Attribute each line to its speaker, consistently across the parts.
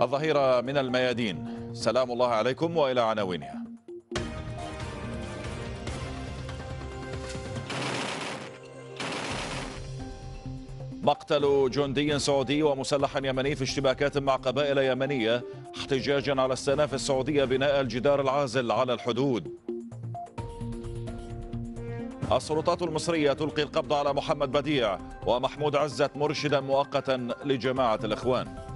Speaker 1: الظهيرة من الميادين سلام الله عليكم وإلى عناوينها مقتل جندي سعودي ومسلح يمني في اشتباكات مع قبائل يمنية احتجاجا على استئناف السعودية بناء الجدار العازل على الحدود السلطات المصرية تلقي القبض على محمد بديع ومحمود عزت مرشدا مؤقتا لجماعة الإخوان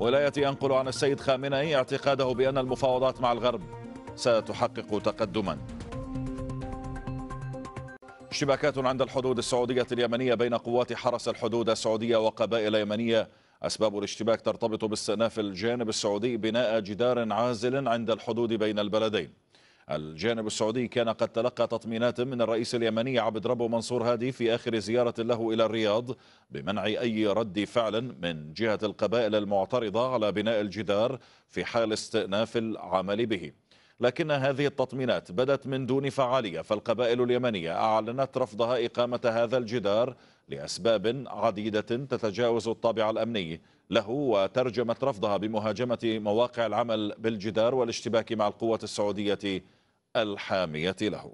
Speaker 1: ولايتي ينقل عن السيد خامنئي اعتقاده بأن المفاوضات مع الغرب ستحقق تقدما اشتباكات عند الحدود السعودية اليمنية بين قوات حرس الحدود السعودية وقبائل يمنية أسباب الاشتباك ترتبط باستئناف الجانب السعودي بناء جدار عازل عند الحدود بين البلدين الجانب السعودي كان قد تلقى تطمينات من الرئيس اليمني عبد ربه منصور هادي في آخر زيارة له إلى الرياض بمنع أي رد فعل من جهة القبائل المعترضة على بناء الجدار في حال استئناف العمل به لكن هذه التطمينات بدت من دون فعالية فالقبائل اليمنية أعلنت رفضها إقامة هذا الجدار لأسباب عديدة تتجاوز الطابع الأمني له وترجمت رفضها بمهاجمة مواقع العمل بالجدار والاشتباك مع القوات السعودية الحامية له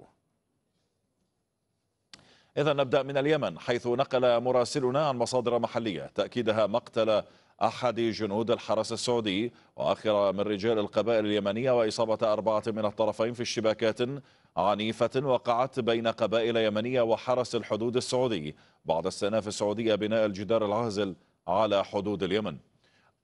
Speaker 1: إذا نبدأ من اليمن حيث نقل مراسلنا عن مصادر محلية تأكيدها مقتل أحد جنود الحرس السعودي وآخر من رجال القبائل اليمنية وإصابة أربعة من الطرفين في اشتباكات عنيفة وقعت بين قبائل يمنية وحرس الحدود السعودي بعد استئناف السعودية بناء الجدار العازل على حدود اليمن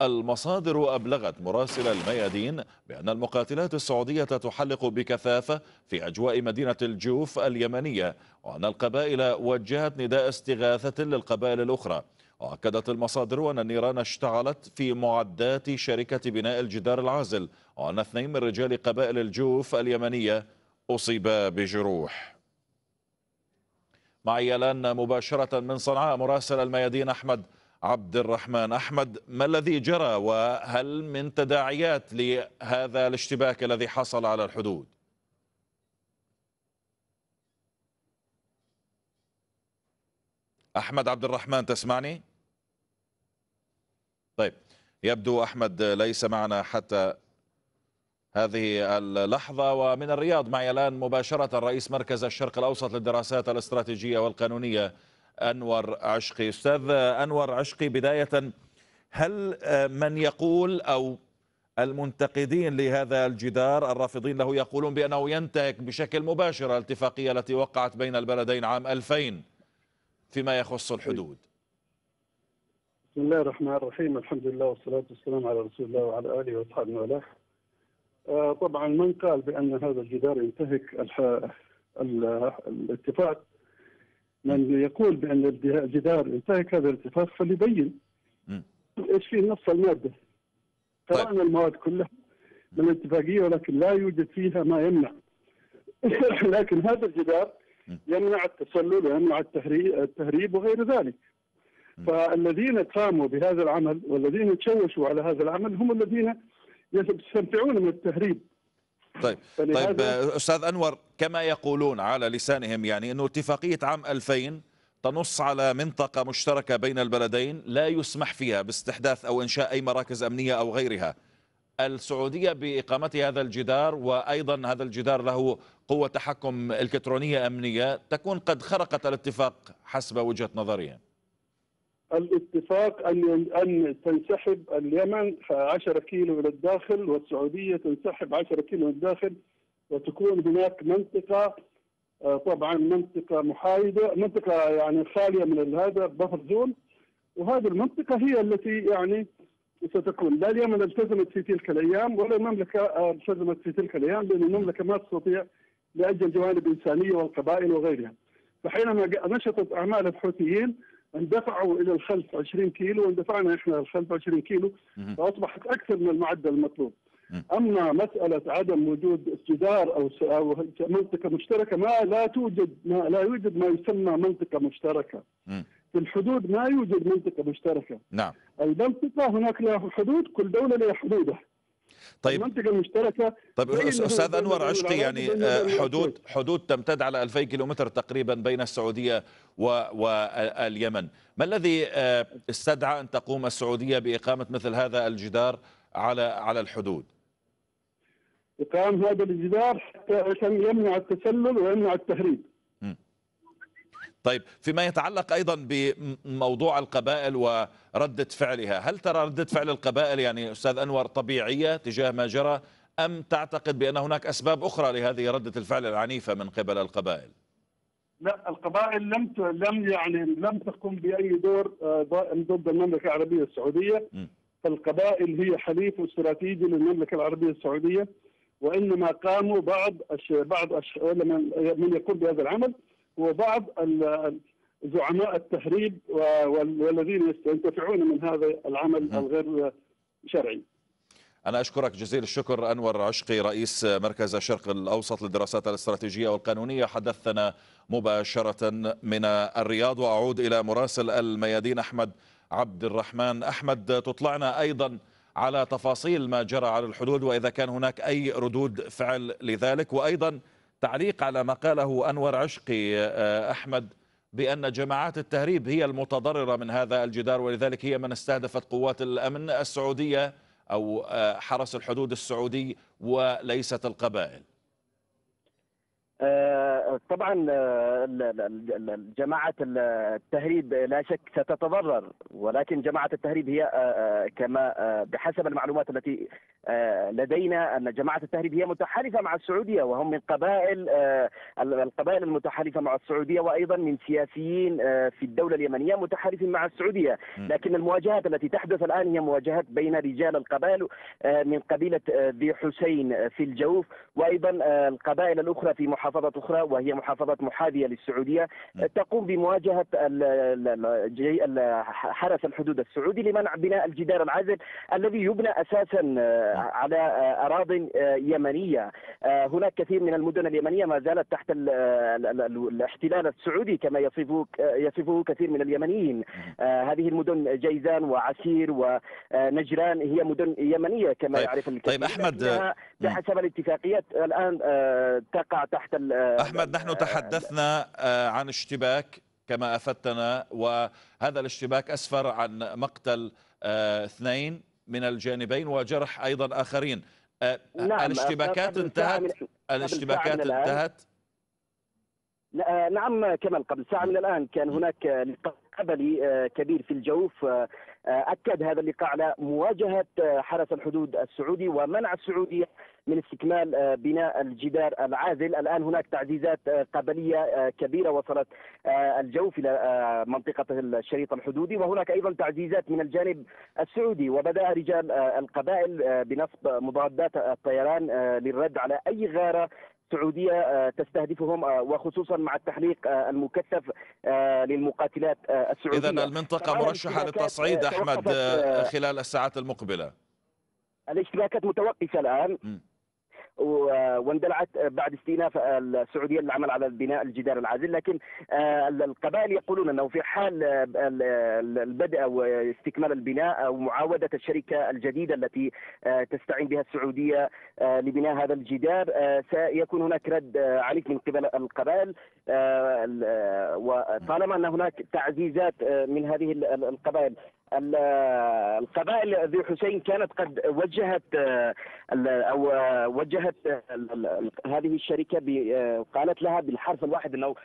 Speaker 1: المصادر أبلغت مراسل الميادين بأن المقاتلات السعودية تحلق بكثافة في أجواء مدينة الجوف اليمنية وأن القبائل وجهت نداء استغاثة للقبائل الأخرى وأكدت المصادر أن النيران اشتعلت في معدات شركة بناء الجدار العازل وأن اثنين من رجال قبائل الجوف اليمنية أصيبا بجروح معي الآن مباشرة من صنعاء مراسل الميادين أحمد عبد الرحمن أحمد ما الذي جرى وهل من تداعيات لهذا الاشتباك الذي حصل على الحدود أحمد عبد الرحمن تسمعني طيب يبدو أحمد ليس معنا حتى هذه اللحظة ومن الرياض معي الآن مباشرة رئيس مركز الشرق الأوسط للدراسات الاستراتيجية والقانونية أنور عشقي أستاذ أنور عشقي بداية هل آه، من يقول أو المنتقدين لهذا الجدار الرافضين له يقولون بأنه ينتهك بشكل مباشر الاتفاقية التي وقعت بين البلدين عام 2000 فيما يخص الحدود
Speaker 2: بسم الله الرحمن الرحيم الحمد لله والصلاة والسلام على رسول الله وعلى آله وأصحابه والاه طبعا من قال بأن هذا الجدار ينتهك الاتفاق من يقول بان الجدار انتهك هذا الاتفاق فليبين ايش في نص الماده قرانا طيب. المواد كلها من الاتفاقيه ولكن لا يوجد فيها ما يمنع لكن هذا الجدار يمنع التسلل ويمنع التهريب وغير ذلك فالذين قاموا بهذا العمل والذين تشوشوا على هذا العمل هم الذين يستمتعون من التهريب
Speaker 1: طيب طيب استاذ انور كما يقولون على لسانهم يعني انه اتفاقيه عام 2000 تنص على منطقه مشتركه بين البلدين لا يسمح فيها باستحداث او انشاء اي مراكز امنيه او غيرها. السعوديه باقامه هذا الجدار وايضا هذا الجدار له قوه تحكم الكترونيه امنيه تكون قد خرقت الاتفاق حسب وجهه نظرهم.
Speaker 2: الاتفاق ان ان تنسحب اليمن 10 كيلو الى الداخل والسعوديه تنسحب 10 كيلو الى الداخل وتكون هناك منطقه آه، طبعا منطقه محايده منطقه يعني خاليه من هذا بفر زون وهذه المنطقه هي التي يعني ستكون لا اليمن التزمت في تلك الايام ولا المملكه التزمت في تلك الايام لان المملكه ما تستطيع لاجل جوانب انسانيه والقبائل وغيرها فحينما نشطت اعمال الحوثيين اندفعوا الى الخلف 20 كيلو واندفعنا احنا الخلف 20 كيلو فاصبحت اكثر من المعدل المطلوب اما مساله عدم وجود جدار او او منطقه مشتركه ما لا توجد ما لا يوجد ما يسمى منطقه مشتركه في الحدود ما يوجد منطقه مشتركه نعم المنطقه هناك لها حدود كل دوله لها حدودها طيب المنطقه المشتركه طيب استاذ انور عشقي يعني آه، حدود
Speaker 1: حدود تمتد على 2000 كيلومتر تقريبا بين السعوديه واليمن ما الذي آه، استدعى ان تقوم السعوديه باقامه مثل هذا الجدار على على الحدود
Speaker 2: اقامه هذا الجدار حتى عشان يمنع التسلل ويمنع التهريب
Speaker 1: طيب فيما يتعلق أيضا بموضوع القبائل وردة فعلها هل ترى ردة فعل القبائل يعني أستاذ أنور طبيعية تجاه ما جرى أم تعتقد بأن هناك أسباب أخرى لهذه ردة الفعل العنيفة من قبل القبائل
Speaker 2: لا القبائل لم لم يعني لم تقم باي دور آه، ضد المملكه العربيه السعوديه القبائل فالقبائل هي حليف استراتيجي للمملكه العربيه السعوديه وانما قاموا بعض بعض من يقوم بهذا العمل وبعض زعماء التهريب والذين ينتفعون من هذا العمل الغير شرعي
Speaker 1: أنا أشكرك جزيل الشكر أنور عشقي رئيس مركز الشرق الأوسط للدراسات الاستراتيجية والقانونية حدثنا مباشرة من الرياض وأعود إلى مراسل الميادين أحمد عبد الرحمن أحمد تطلعنا أيضا على تفاصيل ما جرى على الحدود وإذا كان هناك أي ردود فعل لذلك وأيضا تعليق على ما قاله أنور عشقي آه، أحمد بأن جماعات التهريب هي المتضررة من هذا الجدار ولذلك هي من استهدفت قوات الأمن السعودية أو آه، حرس الحدود السعودي وليست القبائل
Speaker 3: طبعا آه، جماعه التهريب لا شك ستتضرر ولكن جماعه التهريب هي آه، آه، كما بحسب المعلومات التي لدينا ان جماعه التهريب هي متحالفه مع السعوديه وهم من قبائل القبائل المتحالفه مع السعوديه وايضا من سياسيين في الدوله اليمنيه متحالفين مع السعوديه لكن المواجهات التي تحدث الان هي مواجهات بين رجال القبائل من قبيله ذي حسين في الجوف وايضا القبائل الاخرى في محافظه اخرى وهي محافظة محاذية للسعودية تقوم بمواجهة حرس الحدود السعودي لمنع بناء الجدار العازل الذي يبنى أساسا على أراضي يمنية هناك كثير من المدن اليمنية ما زالت تحت الاحتلال السعودي كما يصفه يصفه كثير من اليمنيين هذه المدن جيزان وعسير ونجران هي مدن يمنية كما طيب. يعرف طيب، الكثير طيب أحمد بحسب الاتفاقيات الآن آه، تقع تحت أحمد محمد نحن آه،
Speaker 1: تحدثنا آه، عن اشتباك كما أفدتنا وهذا الاشتباك أسفر عن مقتل آه، اثنين من الجانبين وجرح أيضا آخرين نعم الاشتباكات انتهت الاشتباكات انتهت
Speaker 3: نعم كما قبل ساعة من الآن كان هناك لقاء قبلي كبير في الجوف أكد هذا اللقاء على مواجهة حرس الحدود السعودي ومنع السعودية من استكمال آه، بناء الجدار العازل الآن هناك تعزيزات آه، قبلية آه، كبيرة وصلت الجوف إلى منطقة الشريط الحدودي وهناك أيضا تعزيزات من الجانب السعودي وبدأ رجال القبائل بنصب مضادات الطيران للرد على أي غارة سعودية تستهدفهم وخصوصا مع التحليق المكثف للمقاتلات السعوديه اذا المنطقه مرشحه للتصعيد احمد
Speaker 1: خلال الساعات المقبله
Speaker 3: الاشتباكات متوقفه الان واندلعت بعد استئناف السعوديه للعمل على بناء الجدار العازل لكن آه، القبائل يقولون انه في حال آه، البدء واستكمال البناء او معاوده الشركه الجديده التي آه، تستعين بها السعوديه لبناء هذا الجدار سيكون هناك رد عليك من قبل القبائل وطالما ان هناك تعزيزات من هذه القبائل القبائل ذي حسين كانت قد وجهت او وجهت هذه الشركه قالت لها بالحرف الواحد انه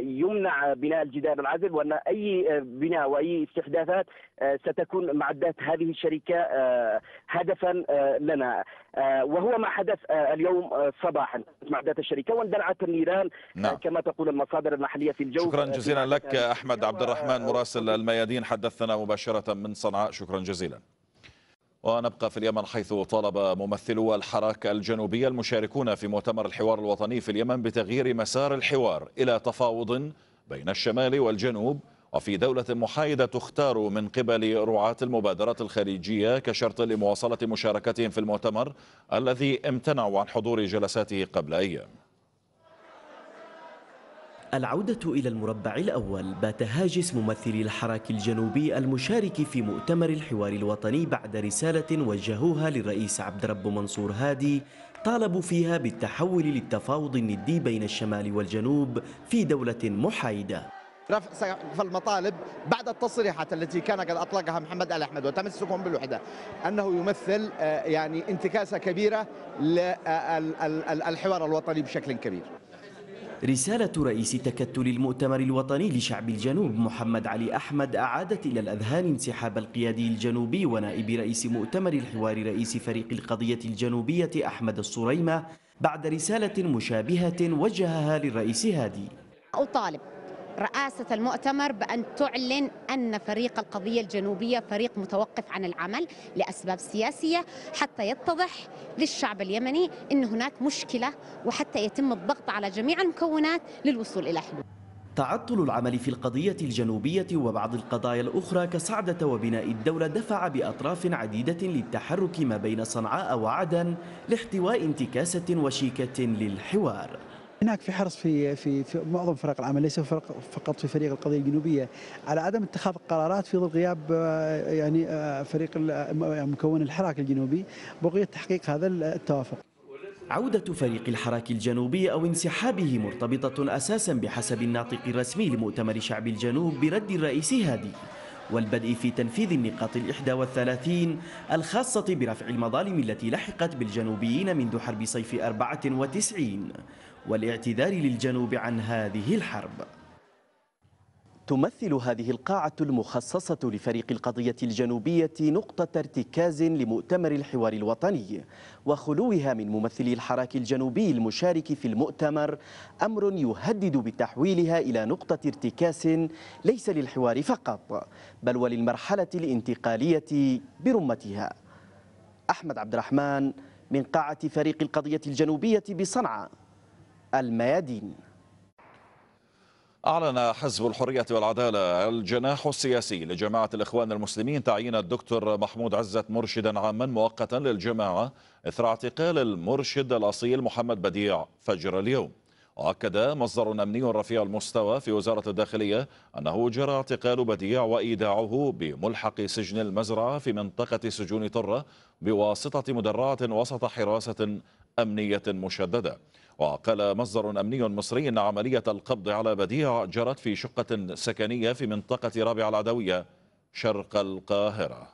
Speaker 3: يمنع بناء الجدار العازل وان اي بناء واي استحداثات آه، ستكون معدات هذه الشركه آه، هدفا آه، لنا وهو ما حدث اليوم صباحا معدات الشركه واندلعت النيران نعم. كما تقول المصادر المحليه في الجو شكرا جزيلا لك احمد عبد الرحمن
Speaker 1: مراسل الميادين حدثنا مباشره من صنعاء شكرا جزيلا ونبقى في اليمن حيث طالب ممثلو الحراك الجنوبي المشاركون في مؤتمر الحوار الوطني في اليمن بتغيير مسار الحوار إلى تفاوض بين الشمال والجنوب وفي دولة محايدة تختار من قبل رعاة المبادرات الخليجية كشرط لمواصلة مشاركتهم في المؤتمر الذي امتنعوا عن حضور جلساته قبل أيام
Speaker 4: العودة إلى المربع الأول بات هاجس ممثلي الحراك الجنوبي المشارك في مؤتمر الحوار الوطني بعد رسالة وجهوها للرئيس عبد رب منصور هادي طالبوا فيها بالتحول للتفاوض الندي بين الشمال والجنوب في دولة محايدة
Speaker 5: رفع سقف المطالب بعد التصريحات التي كان قد اطلقها محمد ال احمد وتمسكهم بالوحده انه يمثل آه، يعني انتكاسه كبيره للحوار آه، الوطني بشكل كبير
Speaker 4: رسالة رئيس تكتل المؤتمر الوطني لشعب الجنوب محمد علي أحمد أعادت إلى الأذهان انسحاب القيادي الجنوبي ونائب رئيس مؤتمر الحوار رئيس فريق القضية الجنوبية أحمد الصريمة بعد رسالة مشابهة وجهها للرئيس هادي
Speaker 6: أطالب رئاسة المؤتمر بأن تعلن أن فريق القضية الجنوبية فريق متوقف عن العمل لأسباب سياسية حتى يتضح للشعب اليمني أن هناك مشكلة وحتى يتم الضغط على جميع المكونات للوصول إلى حلول
Speaker 4: تعطل العمل في القضية الجنوبية وبعض القضايا الأخرى كصعدة وبناء الدولة دفع بأطراف عديدة للتحرك ما بين صنعاء وعدن لاحتواء انتكاسة وشيكة للحوار
Speaker 7: هناك في حرص في في, في معظم فرق العمل ليس فرق فقط في فريق القضيه الجنوبيه على عدم اتخاذ قرارات في ظل غياب آه، يعني آه، فريق آه، مكون الحراك الجنوبي بقيه تحقيق هذا التوافق
Speaker 4: عودة فريق الحراك الجنوبي أو انسحابه مرتبطة أساسا بحسب الناطق الرسمي لمؤتمر شعب الجنوب برد الرئيس هادي والبدء في تنفيذ النقاط الإحدى والثلاثين الخاصة برفع المظالم التي لحقت بالجنوبيين منذ حرب صيف أربعة وتسعين والاعتذار للجنوب عن هذه الحرب تمثل هذه القاعة المخصصة لفريق القضية الجنوبية نقطة ارتكاز لمؤتمر الحوار الوطني وخلوها من ممثلي الحراك الجنوبي المشارك في المؤتمر أمر يهدد بتحويلها إلى نقطة ارتكاس ليس للحوار فقط بل وللمرحلة الانتقالية برمتها أحمد عبد الرحمن من قاعة فريق القضية الجنوبية بصنعاء الميادين
Speaker 1: أعلن حزب الحرية والعدالة الجناح السياسي لجماعة الإخوان المسلمين تعيين الدكتور محمود عزت مرشدا عاما مؤقتا للجماعة إثر اعتقال المرشد الأصيل محمد بديع فجر اليوم وأكد مصدر أمني رفيع المستوى في وزارة الداخلية أنه جرى اعتقال بديع وإيداعه بملحق سجن المزرعة في منطقة سجون طرة بواسطة مدرعة وسط حراسة أمنية مشددة وقال مصدر أمني مصري أن عملية القبض على بديع جرت في شقة سكنية في منطقة رابع العدوية شرق القاهرة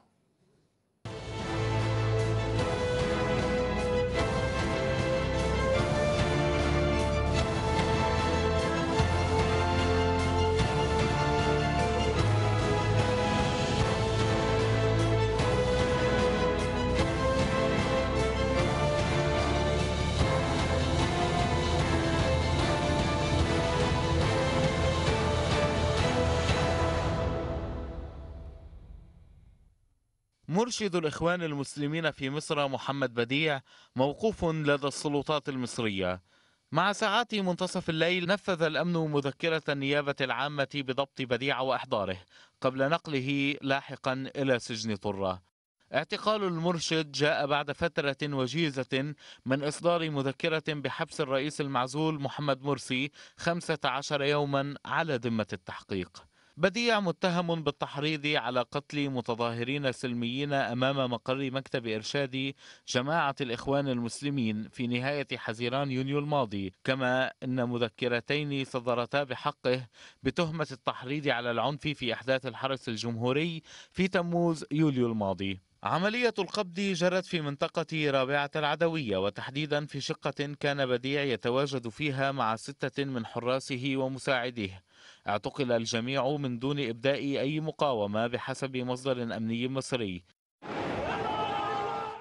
Speaker 8: مرشد الإخوان المسلمين في مصر محمد بديع موقوف لدى السلطات المصرية مع ساعات منتصف الليل نفذ الأمن مذكرة النيابة العامة بضبط بديع وإحضاره قبل نقله لاحقا إلى سجن طرة اعتقال المرشد جاء بعد فترة وجيزة من إصدار مذكرة بحبس الرئيس المعزول محمد مرسي 15 يوما على ذمة التحقيق بديع متهم بالتحريض على قتل متظاهرين سلميين أمام مقر مكتب إرشاد جماعة الإخوان المسلمين في نهاية حزيران يونيو الماضي كما أن مذكرتين صدرتا بحقه بتهمة التحريض على العنف في أحداث الحرس الجمهوري في تموز يوليو الماضي عملية القبض جرت في منطقة رابعة العدوية وتحديدا في شقة كان بديع يتواجد فيها مع ستة من حراسه ومساعديه اعتقل الجميع من دون إبداء أي مقاومة بحسب مصدر أمني مصري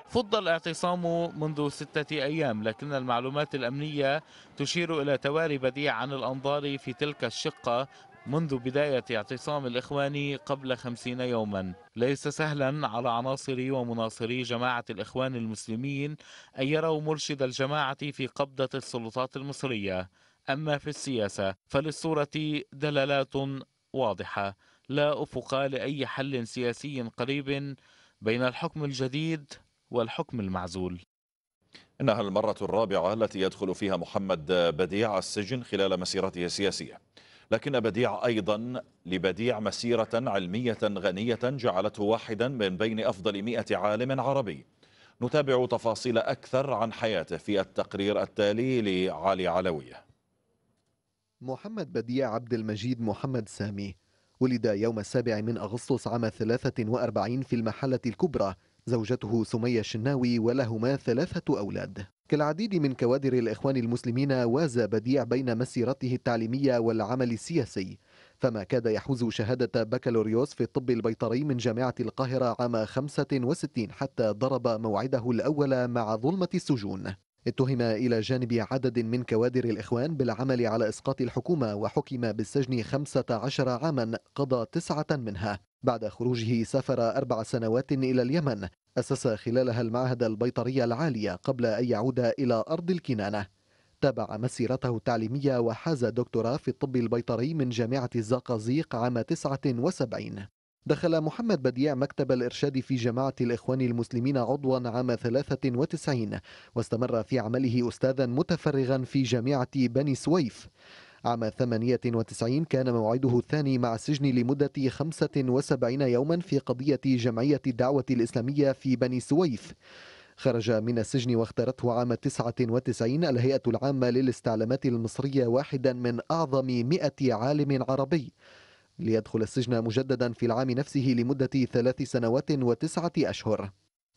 Speaker 8: فض الاعتصام منذ ستة أيام لكن المعلومات الأمنية تشير إلى تواري بديع عن الأنظار في تلك الشقة منذ بداية اعتصام الإخوان قبل خمسين يوما ليس سهلا على عناصري ومناصري جماعة الإخوان المسلمين أن يروا مرشد الجماعة في قبضة السلطات المصرية أما في السياسة فللصورة دلالات واضحة لا أفق لأي حل سياسي قريب بين الحكم الجديد والحكم المعزول
Speaker 1: إنها المرة الرابعة التي يدخل فيها محمد بديع السجن خلال مسيرته السياسية لكن بديع أيضا لبديع مسيرة علمية غنية جعلته واحدا من بين أفضل مئة عالم عربي نتابع تفاصيل أكثر عن حياته في التقرير التالي لعلي علويه
Speaker 5: محمد بديع عبد المجيد محمد سامي ولد يوم السابع من أغسطس عام 43 في المحلة الكبرى زوجته سمية الشناوي ولهما ثلاثة أولاد كالعديد من كوادر الإخوان المسلمين وازى بديع بين مسيرته التعليمية والعمل السياسي فما كاد يحوز شهادة بكالوريوس في الطب البيطري من جامعة القاهرة عام 65 حتى ضرب موعده الأول مع ظلمة السجون اتهم إلى جانب عدد من كوادر الإخوان بالعمل على إسقاط الحكومة وحكم بالسجن 15 عاما قضى تسعة منها بعد خروجه سافر أربع سنوات إلى اليمن أسس خلالها المعهد البيطري العالي قبل أن يعود إلى أرض الكنانة تابع مسيرته التعليمية وحاز دكتوراه في الطب البيطري من جامعة الزقازيق عام 79 دخل محمد بديع مكتب الإرشاد في جماعة الإخوان المسلمين عضوا عام 93 واستمر في عمله أستاذا متفرغا في جامعة بني سويف عام 98 كان موعده الثاني مع السجن لمدة 75 يوما في قضية جمعية الدعوة الإسلامية في بني سويف خرج من السجن واختارته عام 99 الهيئة العامة للاستعلامات المصرية واحدا من أعظم 100 عالم عربي ليدخل السجن مجددا في العام نفسه لمدة ثلاث سنوات وتسعة أشهر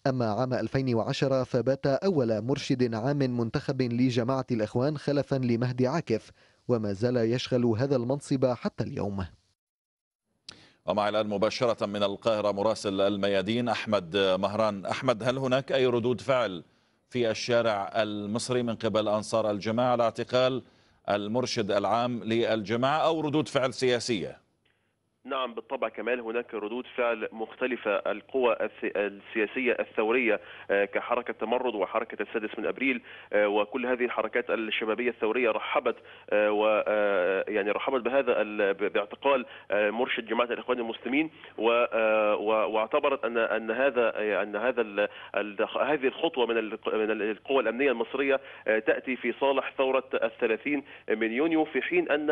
Speaker 5: أما عام 2010 فبات أول مرشد عام منتخب لجماعة الإخوان خلفا لمهدي عاكف وما زال يشغل هذا المنصب حتى اليوم
Speaker 1: ومع الآن مباشرة من القاهرة مراسل الميادين أحمد مهران أحمد هل هناك أي ردود فعل في الشارع المصري من قبل أنصار الجماعة على اعتقال المرشد العام للجماعة أو ردود فعل سياسية؟
Speaker 9: نعم بالطبع كمال هناك ردود فعل مختلفة القوى السياسية الثورية آه، كحركة تمرد وحركة السادس من أبريل آه، وكل هذه الحركات الشبابية الثورية رحبت آه، و يعني رحبت بهذا باعتقال مرشد جماعة الإخوان المسلمين واعتبرت أن أن هذا أن هذا هذه الخطوة من من القوى الأمنية المصرية تأتي في صالح ثورة الثلاثين من يونيو في حين أن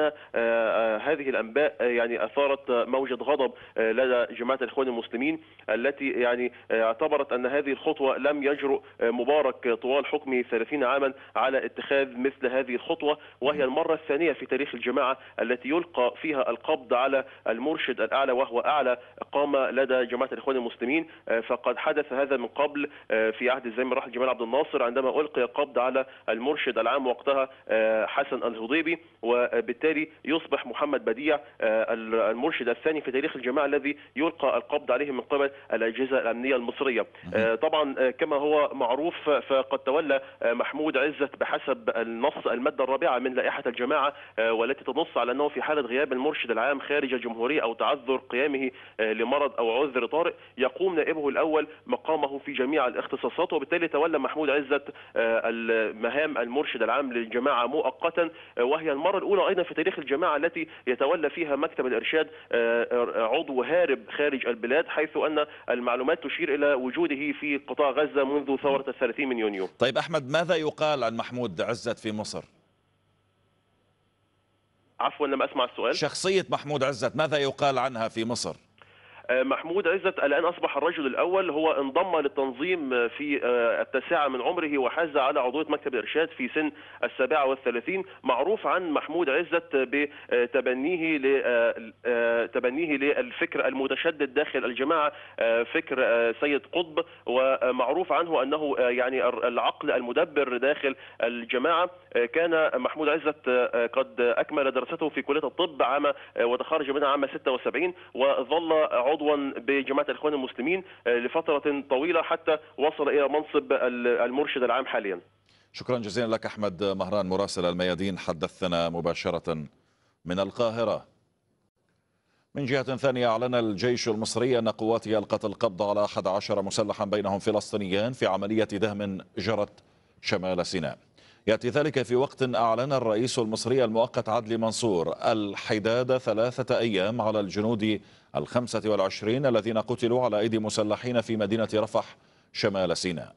Speaker 9: هذه الأنباء يعني أثارت موجة غضب آه، لدى جماعة الإخوان المسلمين التي يعني آه، اعتبرت أن هذه الخطوة لم يجرؤ آه، مبارك طوال حكمه 30 عاما على اتخاذ مثل هذه الخطوة وهي المرة الثانية في تاريخ الجماعة التي يلقى فيها القبض على المرشد الأعلى وهو أعلى قامة لدى جماعة الإخوان المسلمين فقد حدث هذا من قبل في عهد الزعيم الراحل جمال عبد الناصر عندما ألقي القبض على المرشد العام وقتها حسن الهضيبي وبالتالي يصبح محمد بديع المرشد الثاني في تاريخ الجماعه الذي يلقى القبض عليه من قبل الاجهزه الامنيه المصريه. آه، طبعا آه، كما هو معروف فقد تولى آه، محمود عزت بحسب النص الماده الرابعه من لائحه الجماعه والتي تنص على انه في حاله غياب المرشد العام خارج الجمهوريه او تعذر قيامه لمرض او عذر طارئ يقوم نائبه الاول مقامه في جميع الاختصاصات وبالتالي تولى محمود عزت مهام المرشد العام للجماعه مؤقتا وهي المره الاولى ايضا في تاريخ الجماعه التي يتولى فيها مكتب الارشاد آه، آه، عضو هارب خارج البلاد حيث أن المعلومات تشير إلى وجوده في قطاع غزة منذ ثورة الثلاثين من يونيو
Speaker 1: طيب أحمد ماذا يقال عن محمود عزت في مصر؟
Speaker 9: عفوا لم أسمع
Speaker 1: السؤال شخصية محمود عزت ماذا يقال عنها في مصر؟ آه،
Speaker 9: محمود عزت الآن أصبح الرجل الأول هو انضم للتنظيم آه، في آه، التاسعة من عمره وحاز على عضوية مكتب الإرشاد في سن السابعة والثلاثين معروف عن محمود عزت بتبنيه تبنيه للفكر المتشدد داخل الجماعة فكر سيد قطب ومعروف عنه أنه يعني العقل المدبر داخل الجماعة كان محمود عزت قد أكمل دراسته في كلية الطب عام وتخرج منها عام 76 وظل عضو عضوا بجماعه الاخوان المسلمين آه، لفتره طويله حتى وصل الى منصب المرشد
Speaker 1: العام حاليا شكرا جزيلا لك احمد مهران مراسل الميادين حدثنا مباشره من القاهره من جهة ثانية أعلن الجيش المصري أن قواته ألقت القبض على 11 مسلحا بينهم فلسطينيان في عملية دهم جرت شمال سيناء يأتي ذلك في وقت أعلن الرئيس المصري المؤقت عدلي منصور الحداد ثلاثة أيام على الجنود الخمسة والعشرين الذين قتلوا على أيدي مسلحين في مدينة رفح شمال سيناء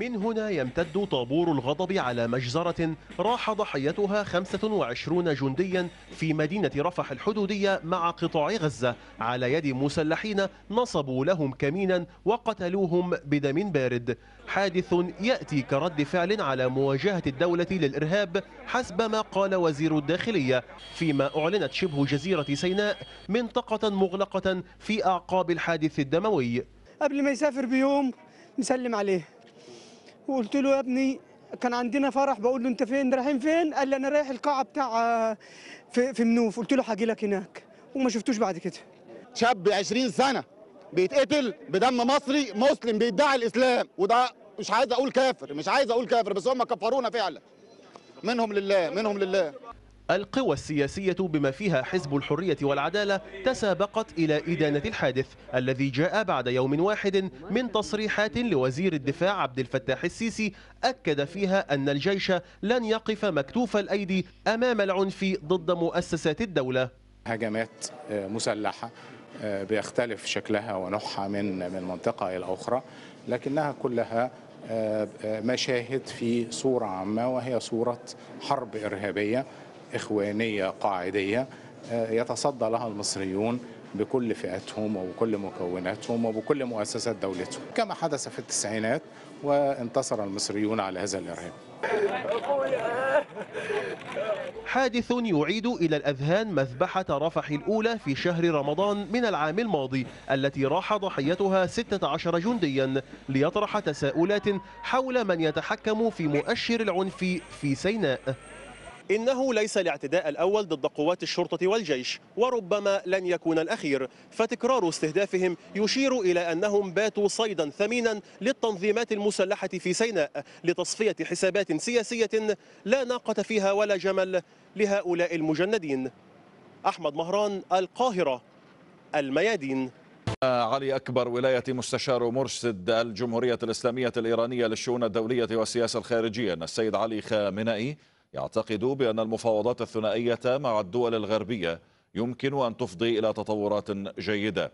Speaker 9: من هنا يمتد طابور الغضب على مجزرة راح ضحيتها 25 جنديا في مدينة رفح الحدودية مع قطاع غزة على يد مسلحين نصبوا لهم كمينا وقتلوهم بدم بارد حادث يأتي كرد فعل على مواجهة الدولة للإرهاب حسب ما قال وزير الداخلية فيما أعلنت شبه جزيرة سيناء منطقة مغلقة في أعقاب الحادث الدموي
Speaker 4: قبل ما يسافر بيوم نسلم عليه وقلت له يا ابني كان عندنا فرح بقول له انت فين رايحين فين قال لي انا رايح القاعه بتاع في, في منوف قلت له هاجي لك هناك وما شفتوش بعد كده شاب 20
Speaker 2: سنه بيتقتل بدم مصري مسلم بيدعي الاسلام وده مش عايز اقول كافر مش عايز اقول كافر بس هم كفرونا فعلا منهم لله منهم لله
Speaker 9: القوى السياسية بما فيها حزب الحرية والعدالة تسابقت إلى إدانة الحادث الذي جاء بعد يوم واحد من تصريحات لوزير الدفاع عبد الفتاح السيسي أكد فيها أن الجيش لن يقف مكتوف الأيدي أمام العنف
Speaker 8: ضد مؤسسات الدولة هجمات آه، مسلحة آه، بيختلف شكلها ونوعها من من منطقة إلى أخرى لكنها كلها آه، مشاهد في صورة عامة وهي صورة حرب إرهابية إخوانية قاعدية آه، يتصدى لها المصريون بكل فئاتهم وبكل مكوناتهم وبكل مؤسسات دولتهم كما حدث في التسعينات وانتصر المصريون على هذا الإرهاب حادث
Speaker 9: يعيد إلى الأذهان مذبحة رفح الأولى في شهر رمضان من العام الماضي التي راح ضحيتها 16 جنديا ليطرح تساؤلات حول من يتحكم في مؤشر العنف في سيناء إنه ليس الاعتداء الأول ضد قوات الشرطة والجيش وربما لن يكون الأخير فتكرار استهدافهم يشير إلى أنهم باتوا صيدا ثمينا للتنظيمات المسلحة في سيناء لتصفية حسابات سياسية لا ناقة فيها ولا جمل لهؤلاء المجندين
Speaker 1: أحمد مهران القاهرة الميادين علي أكبر ولاية مستشار مرشد الجمهورية الإسلامية الإيرانية للشؤون الدولية والسياسة الخارجية السيد علي خامنئي يعتقد بأن المفاوضات الثنائية مع الدول الغربية يمكن أن تفضي إلى تطورات جيدة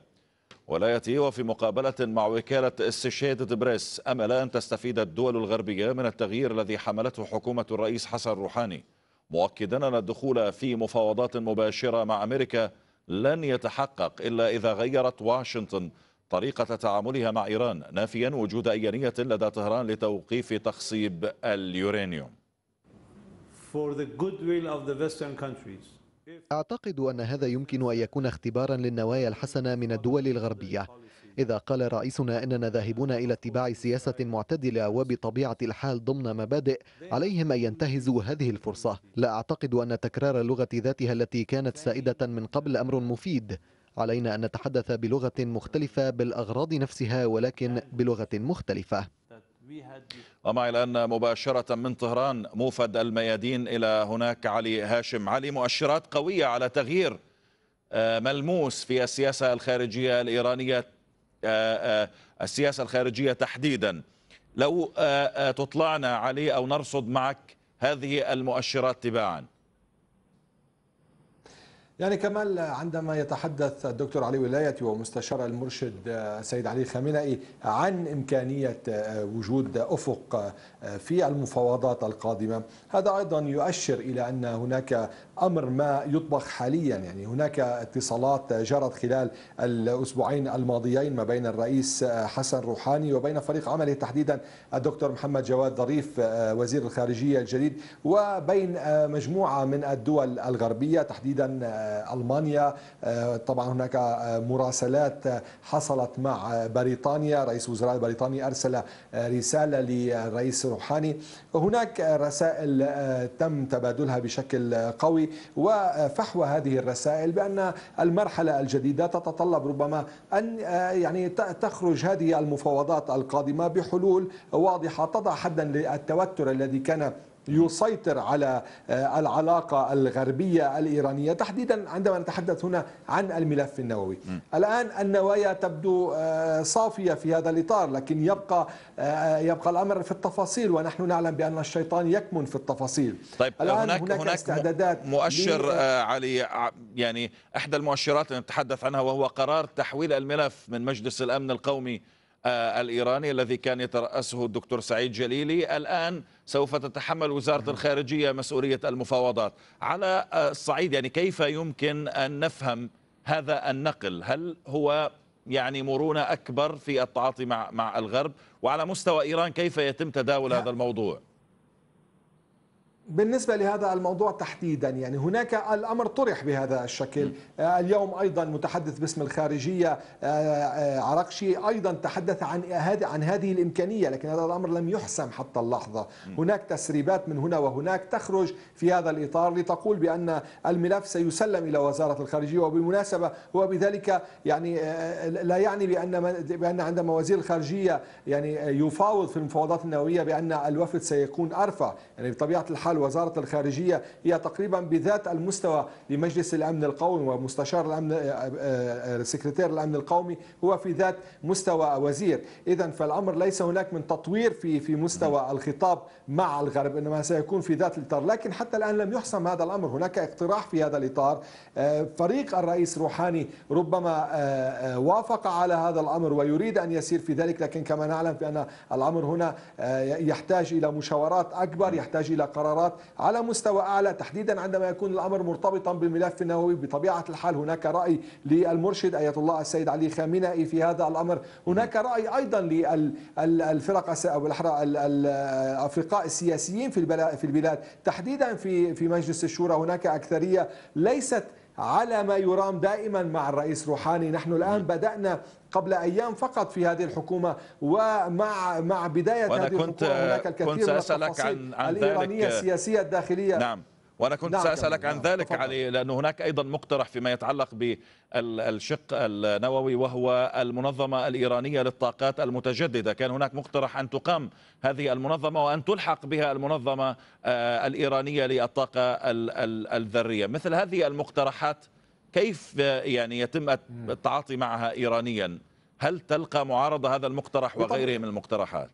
Speaker 1: ولايتي وفي مقابلة مع وكالة السيشيتد بريس أمل أن تستفيد الدول الغربية من التغيير الذي حملته حكومة الرئيس حسن روحاني مؤكدا أن الدخول في مفاوضات مباشرة مع أمريكا لن يتحقق إلا إذا غيرت واشنطن طريقة تعاملها مع إيران نافيا وجود أي نية لدى طهران لتوقيف تخصيب اليورانيوم
Speaker 2: for the the of Western countries.
Speaker 5: أعتقد أن هذا يمكن أن يكون اختبارا للنوايا الحسنة من الدول الغربية إذا قال رئيسنا أننا ذاهبون إلى اتباع سياسة معتدلة وبطبيعة الحال ضمن مبادئ عليهم أن ينتهزوا هذه الفرصة لا أعتقد أن تكرار اللغة ذاتها التي كانت سائدة من قبل أمر مفيد علينا أن نتحدث بلغة مختلفة بالأغراض نفسها ولكن بلغة مختلفة
Speaker 1: ومعي الآن مباشرة من طهران موفد الميادين إلى هناك علي هاشم علي مؤشرات قوية على تغيير آه، ملموس في السياسة الخارجية الإيرانية آه، آه، السياسة الخارجية تحديدا لو تطلعنا علي أو نرصد معك هذه المؤشرات تباعا
Speaker 10: يعني كمال عندما يتحدث الدكتور علي ولايتي ومستشار المرشد سيد علي خامنئي عن إمكانية وجود أفق في المفاوضات القادمة هذا أيضا يؤشر إلى أن هناك امر ما يطبخ حاليا يعني هناك اتصالات جرت خلال الاسبوعين الماضيين ما بين الرئيس حسن روحاني وبين فريق عمله تحديدا الدكتور محمد جواد ظريف آه، وزير الخارجيه الجديد وبين آه، مجموعه من الدول الغربيه تحديدا آه، المانيا طبعا هناك مراسلات حصلت مع بريطانيا رئيس وزراء بريطانيا ارسل رساله للرئيس روحاني هناك رسائل تم تبادلها بشكل قوي وفحوى هذه الرسائل بأن المرحلة الجديدة تتطلب ربما أن آه، يعني تخرج هذه المفاوضات القادمة بحلول واضحة تضع حدا للتوتر الذي كان يسيطر على آه، العلاقة الغربية الإيرانية تحديدا عندما نتحدث هنا عن الملف النووي م. الآن النوايا تبدو آه، صافية في هذا الإطار لكن يبقى آه، يبقى الأمر في التفاصيل ونحن نعلم بأن الشيطان يكمن في التفاصيل
Speaker 1: طيب الآن هناك, هناك, هناك
Speaker 10: استعدادات مؤشر
Speaker 1: علي يعني إحدى المؤشرات اللي نتحدث عنها وهو قرار تحويل الملف من مجلس الأمن القومي الإيراني الذي كان يترأسه الدكتور سعيد جليلي الآن سوف تتحمل وزارة الخارجية مسؤولية المفاوضات على الصعيد يعني كيف يمكن أن نفهم هذا النقل هل هو يعني مرونة أكبر في التعاطي مع مع الغرب وعلى مستوى إيران كيف يتم تداول هذا الموضوع
Speaker 10: بالنسبة لهذا الموضوع تحديدا يعني هناك الأمر طرح بهذا الشكل آه، اليوم أيضا متحدث باسم الخارجية آه، آه، عرقشي أيضا تحدث عن هذه عن هذه الإمكانية لكن هذا الأمر لم يحسم حتى اللحظة هناك تسريبات من هنا وهناك تخرج في هذا الإطار لتقول بأن الملف سيسلم إلى وزارة الخارجية وبالمناسبة هو بذلك يعني لا يعني بأن بأن عندما وزير الخارجية يعني يفاوض في المفاوضات النووية بأن الوفد سيكون أرفع يعني بطبيعة الحال حال وزارة الخارجية هي تقريبا بذات المستوى لمجلس الأمن القومي ومستشار الأمن آه، آه، آه، سكرتير الأمن القومي هو في ذات مستوى وزير إذا فالأمر ليس هناك من تطوير في في مستوى الخطاب مع الغرب إنما سيكون في ذات الإطار لكن حتى الآن لم يحسم هذا الأمر هناك اقتراح في هذا الإطار فريق الرئيس روحاني ربما وافق على هذا الأمر ويريد أن يسير في ذلك لكن كما نعلم بأن الأمر هنا يحتاج إلى مشاورات أكبر يحتاج إلى قرارات القرارات على مستوى أعلى تحديدا عندما يكون الأمر مرتبطا بالملف النووي بطبيعة الحال هناك رأي للمرشد آية الله السيد علي خامنئي في هذا الأمر هناك رأي أيضا للفرق أو الأفرقاء السياسيين في البلاد تحديدا في في مجلس الشورى هناك أكثرية ليست على ما يرام دائما مع الرئيس روحاني نحن الآن بدأنا قبل أيام فقط في هذه الحكومة ومع مع بداية هذه الحكومة هناك الكثير كنت من التفاصيل عن عن الإيرانية السياسية الداخلية نعم
Speaker 1: وانا كنت نعم ساسالك نعم عن ذلك علي لانه هناك ايضا مقترح فيما يتعلق بالشق النووي وهو المنظمه الايرانيه للطاقات المتجدده كان هناك مقترح ان تقام هذه المنظمه وان تلحق بها المنظمه آه، الايرانيه للطاقه الذريه مثل هذه المقترحات كيف آه، يعني يتم التعاطي معها ايرانيا هل تلقى معارضه هذا المقترح وغيره من المقترحات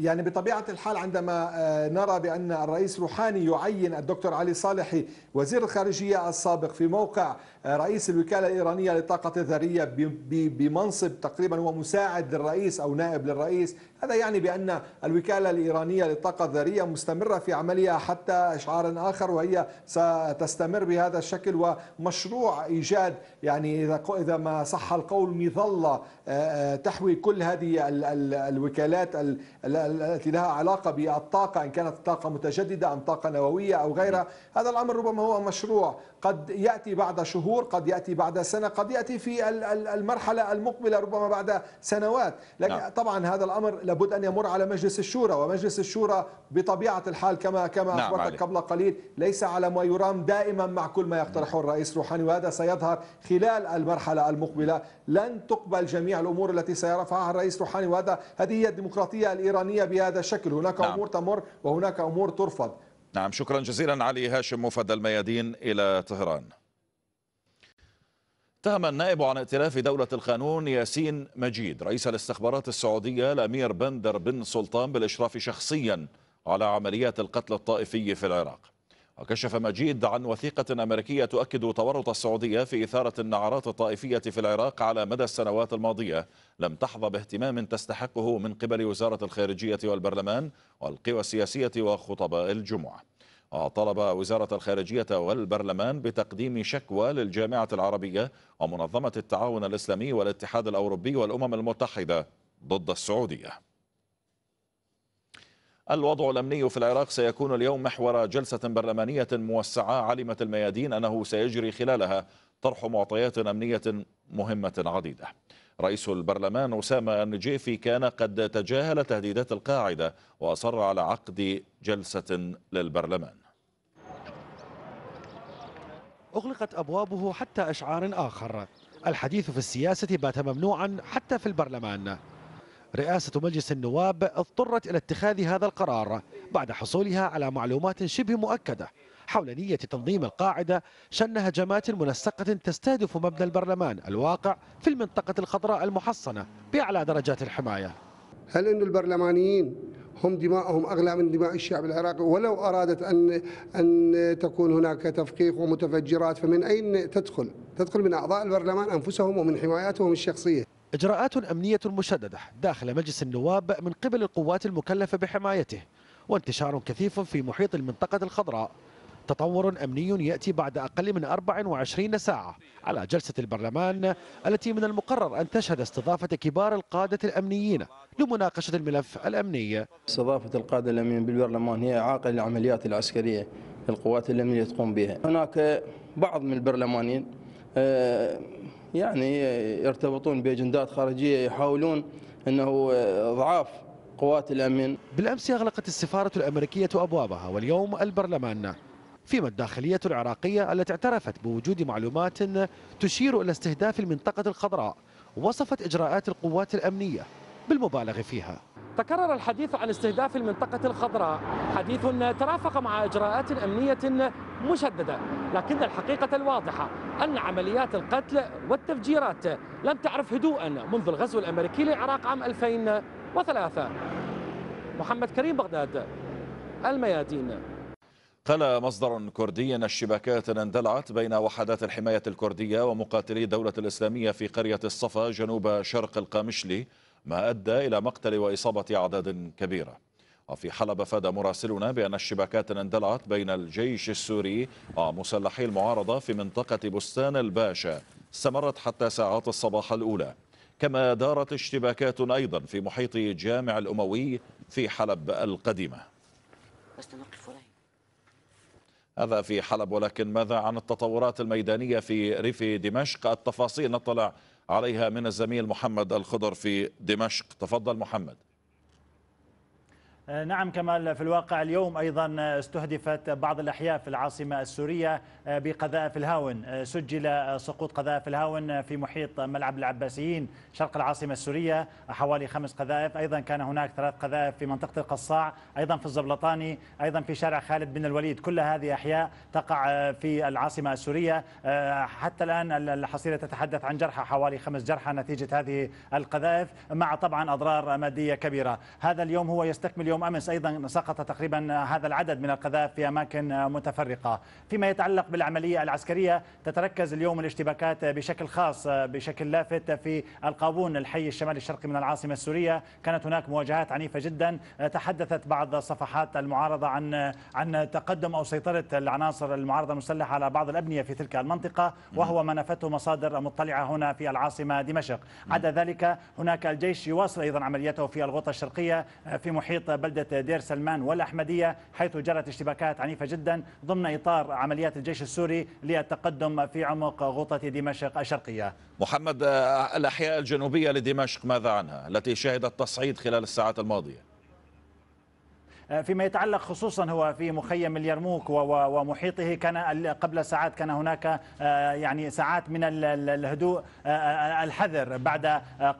Speaker 10: يعني بطبيعة الحال عندما آه، نرى بأن الرئيس روحاني يعين الدكتور علي صالحي وزير الخارجية السابق في موقع آه، رئيس الوكالة الإيرانية للطاقة الذرية بمنصب تقريبا هو مساعد للرئيس أو نائب للرئيس هذا يعني بأن الوكالة الإيرانية للطاقة الذرية مستمرة في عملها حتى إشعار آخر وهي ستستمر بهذا الشكل ومشروع إيجاد يعني إذا ما صح القول مظلة آه، تحوي كل هذه الوكالات التي لها علاقة بالطاقة إن كانت طاقة متجددة أم طاقة نووية أو غيرها هذا الأمر ربما هو مشروع قد يأتي بعد شهور قد يأتي بعد سنة قد يأتي في المرحلة المقبلة ربما بعد سنوات لكن نعم. طبعا هذا الأمر لابد أن يمر على مجلس الشورى ومجلس الشورى بطبيعة الحال كما كما نعم أخبرتك قبل قليل ليس على ما يرام دائما مع كل ما يقترحه نعم. الرئيس روحاني وهذا سيظهر خلال المرحلة المقبلة لن تقبل جميع الأمور التي سيرفعها الرئيس روحاني وهذا هذه هي الديمقراطية الإيرانية الوطنية بهذا الشكل هناك نعم. أمور تمر وهناك أمور ترفض
Speaker 1: نعم شكرا جزيلا علي هاشم مفد الميادين إلى طهران اتهم النائب عن ائتلاف دولة القانون ياسين مجيد رئيس الاستخبارات السعودية الأمير بندر بن سلطان بالإشراف شخصيا على عمليات القتل الطائفي في العراق وكشف مجيد عن وثيقة أمريكية تؤكد تورط السعودية في إثارة النعرات الطائفية في العراق على مدى السنوات الماضية لم تحظى باهتمام تستحقه من قبل وزارة الخارجية والبرلمان والقوى السياسية وخطباء الجمعة وطلب وزارة الخارجية والبرلمان بتقديم شكوى للجامعة العربية ومنظمة التعاون الإسلامي والاتحاد الأوروبي والأمم المتحدة ضد السعودية الوضع الأمني في العراق سيكون اليوم محور جلسة برلمانية موسعة علمت الميادين أنه سيجري خلالها طرح معطيات أمنية مهمة عديدة رئيس البرلمان أسامة النجيفي كان قد تجاهل تهديدات القاعدة وأصر على عقد جلسة للبرلمان
Speaker 11: أغلقت أبوابه حتى إشعار آخر الحديث في السياسة بات ممنوعا حتى في البرلمان رئاسة مجلس النواب اضطرت إلى اتخاذ هذا القرار بعد حصولها على معلومات شبه مؤكدة حول نية تنظيم القاعدة شن هجمات منسقة تستهدف مبنى البرلمان الواقع في المنطقة الخضراء المحصنة بأعلى درجات الحماية
Speaker 2: هل أن البرلمانيين هم دماءهم أغلى من دماء الشعب العراقي ولو أرادت أن أن تكون هناك تفقيق ومتفجرات فمن أين تدخل؟ تدخل من أعضاء البرلمان أنفسهم ومن حماياتهم الشخصية إجراءات أمنية مشددة
Speaker 11: داخل مجلس النواب من قبل القوات المكلفة بحمايته وانتشار كثيف في محيط المنطقة الخضراء تطور أمني يأتي بعد أقل من 24 ساعة على جلسة البرلمان التي من المقرر أن تشهد استضافة كبار القادة الأمنيين لمناقشة الملف الأمني
Speaker 12: استضافة القادة الأمنيين بالبرلمان هي إعاقة للعمليات العسكرية للقوات الأمنية تقوم بها هناك بعض من البرلمانيين آه، يعني
Speaker 11: يرتبطون باجندات خارجيه يحاولون انه اضعاف قوات الامن. بالامس اغلقت السفاره الامريكيه ابوابها واليوم البرلمان. فيما الداخلية العراقية التي اعترفت بوجود معلومات تشير إلى استهداف المنطقة الخضراء وصفت إجراءات القوات الأمنية بالمبالغ فيها تكرر الحديث عن استهداف المنطقة الخضراء حديث ترافق مع إجراءات أمنية مشددة لكن الحقيقة الواضحة أن عمليات القتل والتفجيرات لم تعرف هدوءا منذ الغزو الأمريكي للعراق عام 2003 محمد كريم بغداد الميادين
Speaker 1: قال مصدر كردي ان الشباكات اندلعت بين وحدات الحمايه الكرديه ومقاتلي الدوله الاسلاميه في قريه الصفا جنوب شرق القامشلي ما أدى إلى مقتل وإصابة أعداد كبيرة وفي حلب أفاد مراسلنا بأن الشباكات اندلعت بين الجيش السوري ومسلحي المعارضة في منطقة بستان الباشا استمرت حتى ساعات الصباح الأولى كما دارت اشتباكات أيضا في محيط جامع الأموي في حلب القديمة هذا في حلب ولكن ماذا عن التطورات الميدانية في ريف دمشق التفاصيل نطلع عليها من الزميل محمد الخضر في دمشق تفضل محمد
Speaker 13: آه، نعم كمال في الواقع اليوم أيضا آه، استهدفت بعض الأحياء في العاصمة السورية آه، بقذائف الهاون سجل سقوط قذائف الهاون في محيط ملعب العباسيين شرق العاصمة السورية حوالي خمس قذائف أيضا كان هناك ثلاث قذائف في منطقة القصاع أيضا في الزبلطاني أيضا في شارع خالد بن الوليد كل هذه أحياء تقع في العاصمة السورية حتى الآن الحصيلة تتحدث عن جرحى حوالي خمس جرحى نتيجة هذه القذائف مع طبعا أضرار مادية كبيرة هذا اليوم هو يستكمل يوم يوم أمس أيضا سقط تقريبا هذا العدد من القذائف في أماكن متفرقة فيما يتعلق بالعملية العسكرية تتركز اليوم الاشتباكات بشكل خاص بشكل لافت في القابون الحي الشمالي الشرقي من العاصمة السورية كانت هناك مواجهات عنيفة جدا تحدثت بعض صفحات المعارضة عن عن تقدم أو سيطرة العناصر المعارضة المسلحة على بعض الأبنية في تلك المنطقة وهو ما نفته مصادر مطلعة هنا في العاصمة دمشق عدا ذلك هناك الجيش يواصل أيضا عملياته في الغوطة الشرقية في محيط بلدة دير سلمان والأحمدية حيث جرت اشتباكات عنيفة جدا ضمن إطار عمليات الجيش السوري للتقدم في عمق غوطة دمشق الشرقية
Speaker 1: محمد الأحياء الجنوبية لدمشق ماذا عنها التي شهدت تصعيد خلال الساعات الماضية
Speaker 13: آه، فيما يتعلق خصوصا هو في مخيم اليرموك ومحيطه كان قبل ساعات كان هناك آه، يعني ساعات من الهدوء آه، الحذر بعد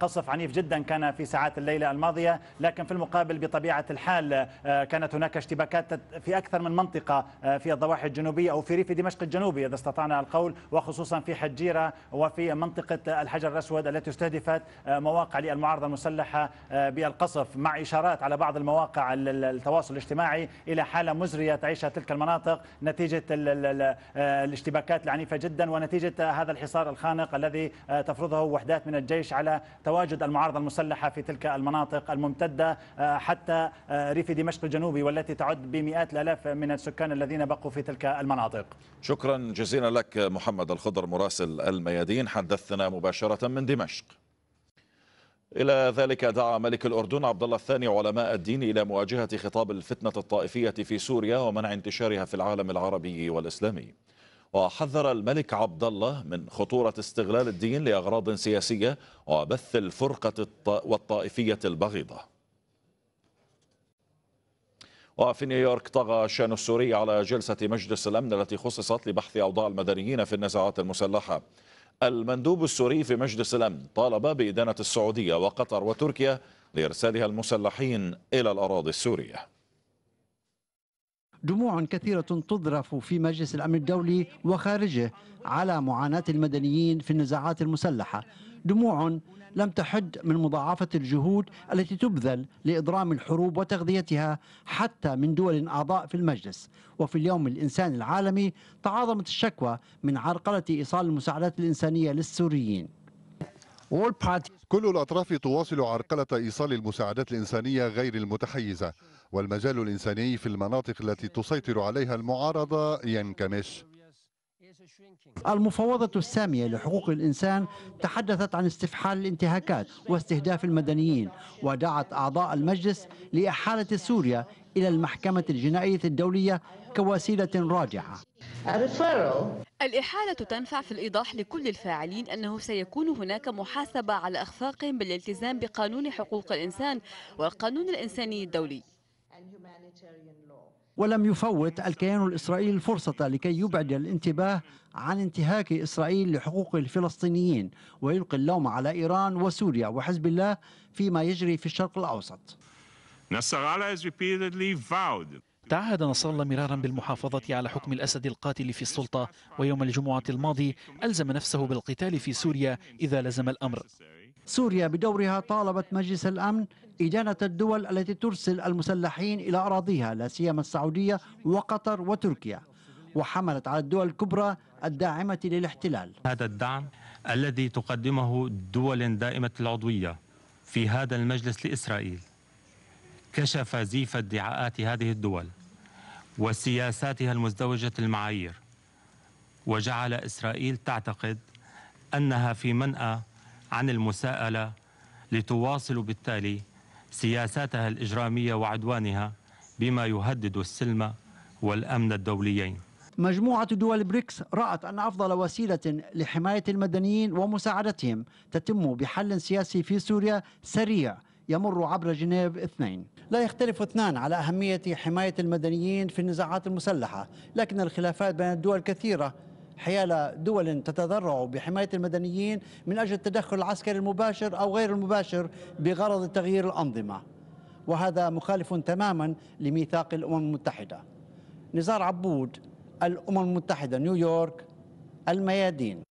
Speaker 13: قصف عنيف جدا كان في ساعات الليله الماضيه لكن في المقابل بطبيعه الحال كانت هناك اشتباكات في اكثر من منطقه في الضواحي الجنوبيه او في ريف دمشق الجنوبي اذا استطعنا القول وخصوصا في حجيره وفي منطقه الحجر الاسود التي استهدفت مواقع للمعارضه المسلحه بالقصف مع اشارات على بعض المواقع التواصل التواصل الاجتماعي إلى حالة مزرية تعيشها تلك المناطق نتيجة آه، الاشتباكات العنيفة جدا ونتيجة هذا الحصار الخانق الذي آه، تفرضه وحدات من الجيش على تواجد المعارضة المسلحة في تلك المناطق الممتدة آه، حتى ريف دمشق الجنوبي والتي تعد بمئات الآلاف من السكان الذين بقوا في تلك المناطق
Speaker 1: شكرا جزيلا لك محمد الخضر مراسل الميادين حدثنا مباشرة من دمشق إلى ذلك دعا ملك الأردن عبد الله الثاني علماء الدين إلى مواجهة خطاب الفتنة الطائفية في سوريا ومنع انتشارها في العالم العربي والإسلامي وحذر الملك عبد الله من خطورة استغلال الدين لأغراض سياسية وبث الفرقة والطائفية البغيضة وفي نيويورك طغى الشان السوري على جلسة مجلس الأمن التي خصصت لبحث أوضاع المدنيين في النزاعات المسلحة المندوب السوري في مجلس الأمن طالب بإدانة السعودية وقطر وتركيا لإرسالها المسلحين إلى الأراضي السورية
Speaker 7: دموع كثيرة تذرف في مجلس الأمن الدولي وخارجه على معاناة المدنيين في النزاعات المسلحة دموع لم تحد من مضاعفة الجهود التي تبذل لإضرام الحروب وتغذيتها حتى من دول أعضاء في المجلس وفي اليوم الإنساني العالمي تعاظمت الشكوى من عرقلة إيصال المساعدات الإنسانية للسوريين كل الأطراف تواصل عرقلة إيصال المساعدات الإنسانية غير المتحيزة
Speaker 12: والمجال الإنساني في المناطق التي تسيطر عليها المعارضة ينكمش
Speaker 7: المفوضة السامية لحقوق الإنسان تحدثت عن استفحال الانتهاكات واستهداف المدنيين ودعت أعضاء المجلس لإحالة سوريا إلى المحكمة الجنائية الدولية كوسيلة راجعة
Speaker 6: الإحالة تنفع في الإيضاح لكل الفاعلين أنه سيكون هناك محاسبة على أخفاقهم بالالتزام بقانون حقوق الإنسان والقانون الإنساني الدولي
Speaker 7: ولم يفوت الكيان الإسرائيلي الفرصة لكي يبعد الانتباه عن انتهاك إسرائيل لحقوق الفلسطينيين ويلقي اللوم على إيران وسوريا وحزب الله فيما يجري في الشرق الأوسط
Speaker 1: تعهد نصر الله مرارا بالمحافظة على حكم الأسد القاتل
Speaker 14: في السلطة ويوم الجمعة الماضي ألزم نفسه بالقتال في سوريا إذا لزم الأمر
Speaker 7: سوريا بدورها طالبت مجلس الأمن إدانة الدول التي ترسل المسلحين إلى أراضيها لا سيما السعودية وقطر وتركيا وحملت على الدول الكبرى الداعمة للاحتلال
Speaker 13: هذا الدعم الذي تقدمه دول دائمة العضوية في هذا المجلس لإسرائيل كشف زيف ادعاءات هذه الدول وسياساتها المزدوجة المعايير وجعل إسرائيل تعتقد أنها في منأى عن المساءلة لتواصل بالتالي سياساتها الإجرامية وعدوانها بما يهدد السلم والأمن الدوليين
Speaker 7: مجموعة دول بريكس رأت أن أفضل وسيلة لحماية المدنيين ومساعدتهم تتم بحل سياسي في سوريا سريع يمر عبر جنيف اثنين لا يختلف اثنان على أهمية حماية المدنيين في النزاعات المسلحة لكن الخلافات بين الدول كثيرة حيال دول تتذرع بحماية المدنيين من أجل التدخل العسكري المباشر أو غير المباشر بغرض تغيير الأنظمة وهذا مخالف تماما لميثاق الأمم المتحدة نزار عبود الأمم المتحدة نيويورك الميادين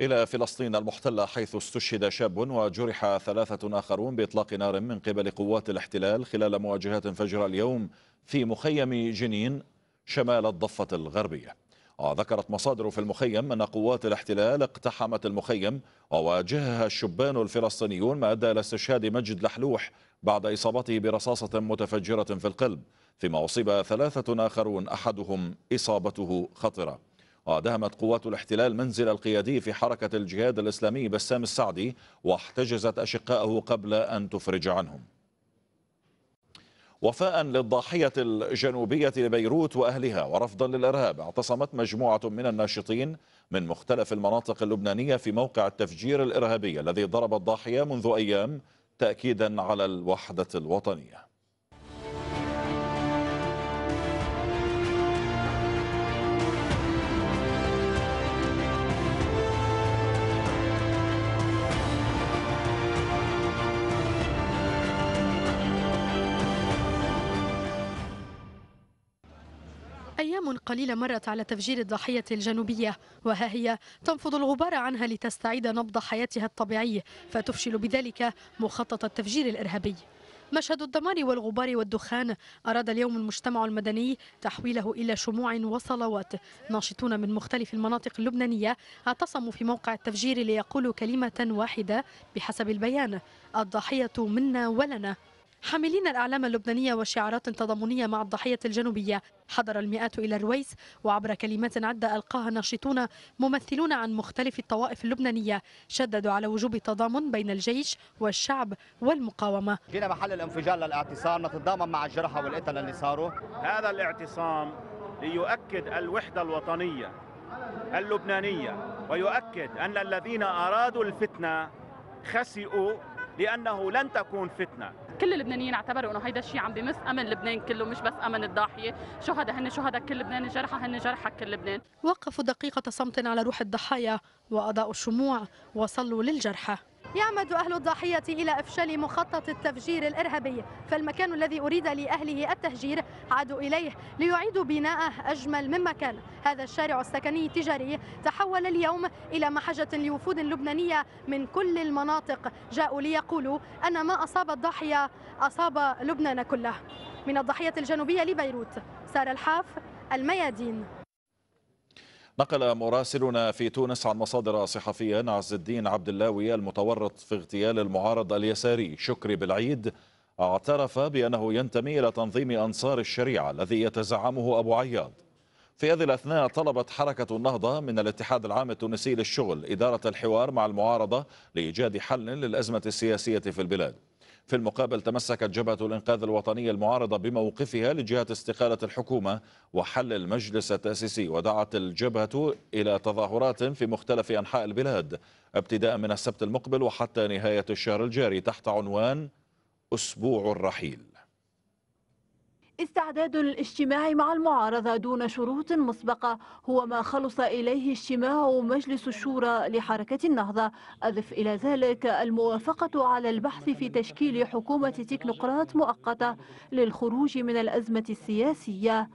Speaker 1: إلى فلسطين المحتلة حيث استشهد شاب وجرح ثلاثة آخرون بإطلاق نار من قبل قوات الاحتلال خلال مواجهات فجر اليوم في مخيم جنين شمال الضفة الغربية وذكرت آه، مصادر في المخيم أن قوات الاحتلال اقتحمت المخيم وواجهها الشبان الفلسطينيون ما أدى إلى استشهاد مجد لحلوح بعد إصابته برصاصة متفجرة في القلب فيما أصيب ثلاثة آخرون أحدهم إصابته خطرة ودهمت قوات الاحتلال منزل القيادي في حركة الجهاد الإسلامي بسام السعدي واحتجزت أشقائه قبل أن تفرج عنهم وفاء للضاحية الجنوبية لبيروت وأهلها ورفضا للإرهاب اعتصمت مجموعة من الناشطين من مختلف المناطق اللبنانية في موقع التفجير الإرهابي الذي ضرب الضاحية منذ أيام تأكيدا على الوحدة الوطنية
Speaker 15: أيام قليلة مرت على تفجير الضاحية الجنوبية وها هي تنفض الغبار عنها لتستعيد نبض حياتها الطبيعي فتفشل بذلك مخطط التفجير الإرهابي مشهد الدمار والغبار والدخان أراد اليوم المجتمع المدني تحويله إلى شموع وصلوات ناشطون من مختلف المناطق اللبنانية اعتصموا في موقع التفجير ليقولوا كلمة واحدة بحسب البيان الضحية منا ولنا حاملين الأعلام اللبنانية وشعارات تضامنية مع الضحية الجنوبية حضر المئات إلى الرويس وعبر كلمات عدة ألقاها ناشطون ممثلون عن مختلف الطوائف اللبنانية شددوا على وجوب تضامن بين الجيش والشعب والمقاومة
Speaker 13: جينا محل الانفجار للاعتصام نتضامن مع الجرحى والقتلى اللي صاروا هذا الاعتصام ليؤكد الوحدة الوطنية اللبنانية ويؤكد أن الذين أرادوا الفتنة خسئوا لأنه لن تكون فتنة
Speaker 6: كل اللبنانيين اعتبروا انه هيدا الشيء عم بمس امن لبنان كله مش بس امن الضاحيه، شهداء هن شهداء كل لبنان، جرحى هن جرحى
Speaker 15: كل لبنان. وقفوا دقيقة صمت على روح الضحايا وأضاءوا الشموع وصلوا للجرحى. يعمد أهل الضاحية إلى إفشال مخطط التفجير الإرهابي فالمكان الذي أريد لأهله التهجير عادوا إليه ليعيدوا بناءه أجمل مما كان هذا الشارع السكني التجاري تحول اليوم إلى محجة لوفود لبنانية من كل المناطق جاءوا ليقولوا أن ما أصاب الضاحية أصاب لبنان كله من الضاحية الجنوبية لبيروت سار الحاف الميادين
Speaker 1: نقل مراسلنا في تونس عن مصادر صحفية عز الدين عبد اللاوي المتورط في اغتيال المعارض اليساري شكري بالعيد اعترف بأنه ينتمي إلى تنظيم أنصار الشريعة الذي يتزعمه أبو عياض في هذه الأثناء طلبت حركة النهضة من الاتحاد العام التونسي للشغل إدارة الحوار مع المعارضة لإيجاد حل للأزمة السياسية في البلاد في المقابل تمسكت جبهة الإنقاذ الوطنية المعارضة بموقفها لجهة استقالة الحكومة وحل المجلس التأسيسي ودعت الجبهة إلى تظاهرات في مختلف أنحاء البلاد ابتداء من السبت المقبل وحتى نهاية الشهر الجاري تحت عنوان أسبوع الرحيل
Speaker 6: استعداد الاجتماع مع المعارضة دون شروط مسبقة هو ما خلص إليه اجتماع مجلس الشورى لحركة النهضة أضف إلى ذلك الموافقة على البحث في تشكيل حكومة تكنوقراط مؤقتة للخروج من الأزمة السياسية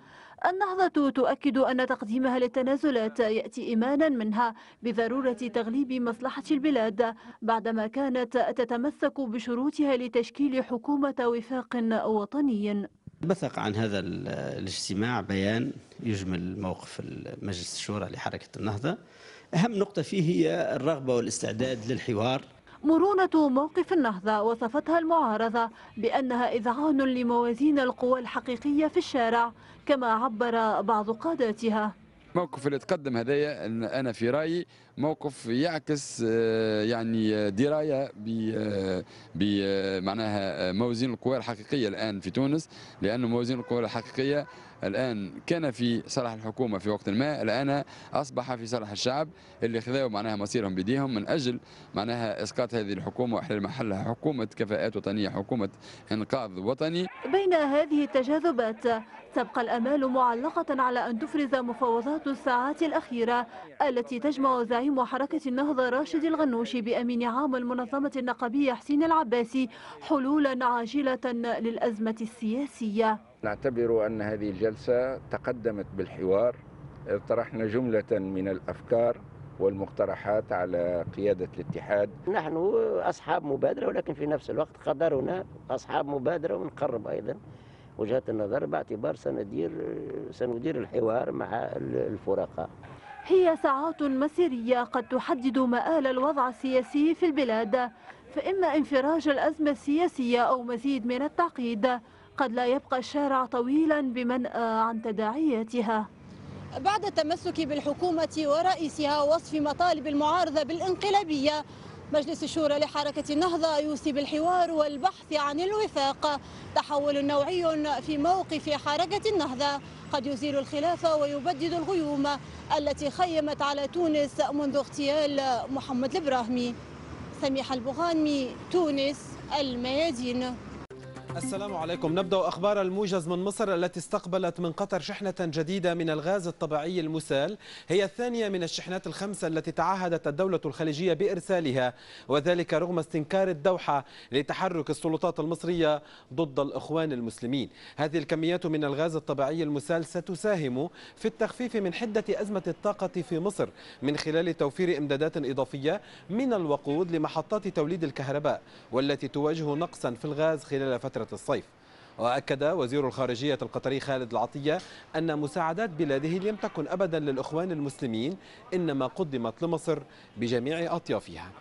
Speaker 6: النهضة تؤكد أن تقديمها للتنازلات يأتي إيمانا منها بضرورة تغليب مصلحة البلاد بعدما كانت تتمسك بشروطها لتشكيل حكومة وفاق وطني
Speaker 4: بثق عن هذا الاجتماع بيان يجمل موقف مجلس الشورى لحركة النهضة أهم نقطة فيه هي الرغبة والاستعداد للحوار
Speaker 6: مرونة موقف النهضة وصفتها المعارضة بأنها إذعان لموازين القوى الحقيقية في الشارع كما عبر بعض قاداتها
Speaker 10: الموقف اللي تقدم هذايا انا في رايي موقف يعكس آه، يعني آه، درايه ب آه، معناها موازين القوى الحقيقيه الان في تونس لانه موازين القوى الحقيقيه الآن كان في صالح الحكومة في وقت ما الآن أصبح في صالح الشعب اللي خذاوا معناها مصيرهم بيديهم من أجل معناها إسقاط هذه الحكومة وإحلال محلها حكومة كفاءات وطنية حكومة إنقاذ وطني
Speaker 6: بين هذه التجاذبات تبقى الأمال معلقة على أن تفرز مفاوضات الساعات الأخيرة التي تجمع زعيم حركة النهضة راشد الغنوشي بأمين عام المنظمة النقابية حسين العباسي حلولا عاجلة للأزمة السياسية
Speaker 3: نعتبر أن هذه الجلسة تقدمت بالحوار طرحنا جملة من الأفكار والمقترحات على قيادة الاتحاد نحن أصحاب مبادرة ولكن في نفس الوقت قدرنا أصحاب مبادرة ونقرب أيضا وجهة النظر باعتبار سندير سندير الحوار مع
Speaker 6: الفرقاء هي ساعات مسيرية قد تحدد مآل الوضع السياسي في البلاد فإما انفراج الأزمة السياسية أو مزيد من التعقيد قد لا يبقى الشارع طويلا بمنأى آه، عن تداعياتها بعد التمسك بالحكومة ورئيسها ووصف مطالب المعارضة بالانقلابية مجلس الشورى لحركة النهضة يوصي بالحوار والبحث عن الوفاق تحول نوعي في موقف حركة النهضة قد يزيل الخلاف ويبدد الغيوم التي خيمت على تونس منذ اغتيال محمد البراهمي سميحة البغانمي تونس الميادين
Speaker 14: السلام عليكم نبدأ أخبار الموجز من مصر التي استقبلت من قطر شحنة جديدة من الغاز الطبيعي المسال هي الثانية من الشحنات الخمسة التي تعهدت الدولة الخليجية بإرسالها وذلك رغم استنكار الدوحة لتحرك السلطات المصرية ضد الإخوان المسلمين هذه الكميات من الغاز الطبيعي المسال ستساهم في التخفيف من حدة أزمة الطاقة في مصر من خلال توفير إمدادات إضافية من الوقود لمحطات توليد الكهرباء والتي تواجه نقصا في الغاز خلال فترة فترة الصيف وأكد وزير الخارجية القطري خالد العطية أن مساعدات بلاده لم تكن أبدا للإخوان المسلمين إنما قدمت لمصر بجميع أطيافها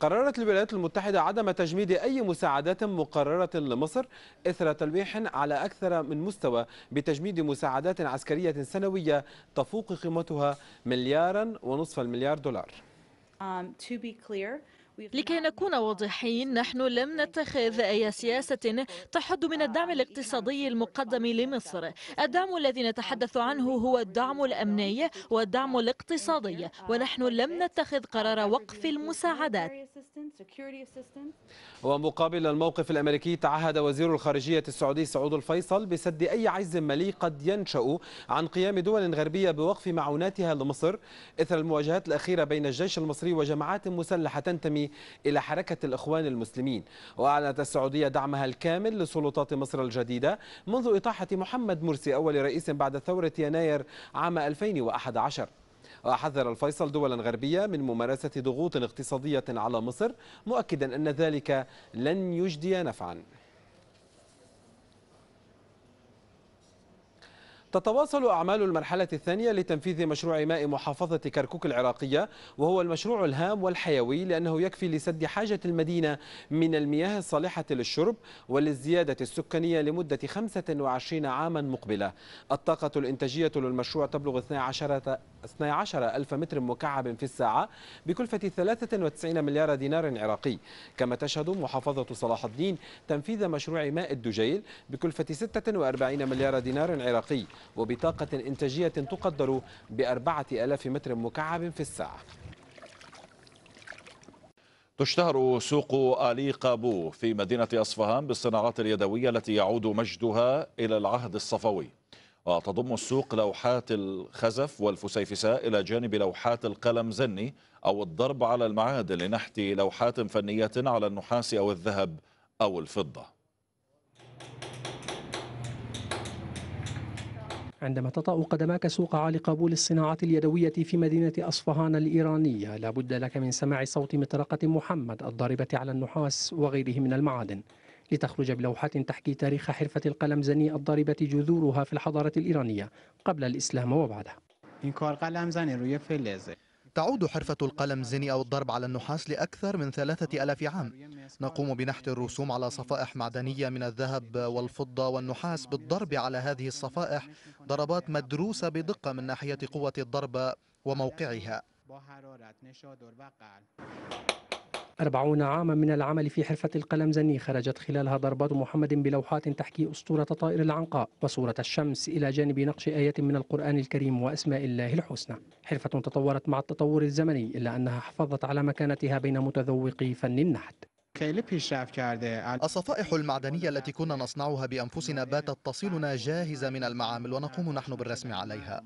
Speaker 14: قررت الولايات المتحدة عدم تجميد أي مساعدات مقررة لمصر إثر تلويح على أكثر من مستوى بتجميد مساعدات عسكرية سنوية تفوق قيمتها مليارا ونصف المليار دولار.
Speaker 6: Um, to be clear, لكي نكون واضحين نحن لم نتخذ أي سياسة تحد من الدعم الاقتصادي المقدم لمصر الدعم الذي نتحدث عنه هو الدعم الأمني والدعم الاقتصادي ونحن لم نتخذ قرار وقف المساعدات
Speaker 14: ومقابل الموقف الأمريكي تعهد وزير الخارجية السعودي سعود الفيصل بسد أي عجز مالي قد ينشأ عن قيام دول غربية بوقف معوناتها لمصر إثر المواجهات الأخيرة بين الجيش المصري وجماعات مسلحة تنتمي إلى حركة الإخوان المسلمين وأعلنت السعودية دعمها الكامل لسلطات مصر الجديدة منذ إطاحة محمد مرسي أول رئيس بعد ثورة يناير عام 2011 وحذر الفيصل دولا غربية من ممارسة ضغوط اقتصادية على مصر مؤكدا أن ذلك لن يجدي نفعا تتواصل أعمال المرحلة الثانية لتنفيذ مشروع ماء محافظة كركوك العراقية وهو المشروع الهام والحيوي لأنه يكفي لسد حاجة المدينة من المياه الصالحة للشرب وللزيادة السكانية لمدة 25 عاما مقبلة الطاقة الإنتاجية للمشروع تبلغ 12 12 ألف متر مكعب في الساعة بكلفة 93 مليار دينار عراقي كما تشهد محافظة صلاح الدين تنفيذ مشروع ماء الدجيل بكلفة 46 مليار دينار عراقي وبطاقة إنتاجية تقدر ب 4000 متر مكعب في الساعة
Speaker 1: تشتهر سوق آلي قابو في مدينة أصفهان بالصناعات اليدوية التي يعود مجدها إلى العهد الصفوي وتضم آه، السوق لوحات الخزف والفسيفساء إلى جانب لوحات القلم زني أو الضرب على المعادن لنحت لوحات فنية على النحاس أو الذهب أو الفضة
Speaker 12: عندما تطأ قدماك سوق عالي قبول الصناعات اليدوية في مدينة أصفهان الإيرانية لابد لك من سماع صوت مطرقة محمد الضاربة على النحاس وغيره من المعادن لتخرج بلوحات تحكي تاريخ حرفة القلم زني الضاربة
Speaker 16: جذورها في الحضارة الإيرانية قبل الإسلام وبعده تعود حرفة القلم زني أو الضرب على النحاس لأكثر من ثلاثة ألاف عام نقوم بنحت الرسوم على صفائح معدنية من الذهب والفضة والنحاس بالضرب على هذه الصفائح ضربات مدروسة بدقة من ناحية قوة الضربة وموقعها أربعون عاما من العمل
Speaker 12: في حرفة القلم زني خرجت خلالها ضربات محمد بلوحات تحكي أسطورة طائر العنقاء وصورة الشمس إلى جانب نقش آية من القرآن الكريم وأسماء الله الحسنى حرفة تطورت مع التطور الزمني إلا أنها حافظت على مكانتها بين متذوقي فن النحت
Speaker 16: الصفائح المعدنية التي كنا نصنعها بأنفسنا باتت تصلنا جاهزة من المعامل ونقوم نحن بالرسم عليها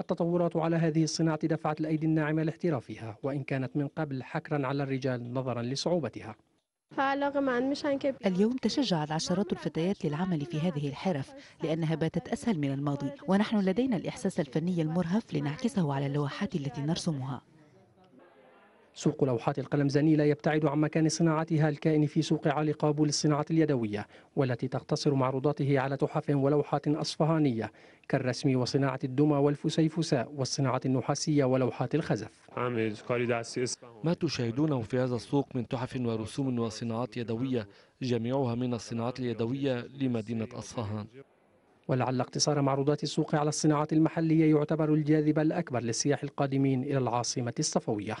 Speaker 12: التطورات على هذه الصناعة دفعت الأيدي الناعمة لاحترافها وإن كانت من قبل حكرا على الرجال نظرا لصعوبتها
Speaker 15: اليوم تشجع العشرات الفتيات للعمل في هذه الحرف لأنها باتت أسهل من الماضي ونحن لدينا الإحساس الفني المرهف لنعكسه على اللوحات التي نرسمها
Speaker 12: سوق لوحات زني لا يبتعد عن مكان صناعتها الكائن في سوق علي قابو للصناعة اليدوية والتي تقتصر معروضاته على تحف ولوحات أصفهانية كالرسم وصناعة الدمى والفسيفساء والصناعة
Speaker 10: النحاسية ولوحات الخزف ما تشاهدونه في هذا السوق من تحف ورسوم وصناعات يدوية جميعها من الصناعات اليدوية لمدينة أصفهان
Speaker 12: ولعل اقتصار معروضات السوق على الصناعات المحلية يعتبر الجاذب الأكبر للسياح
Speaker 11: القادمين إلى العاصمة الصفوية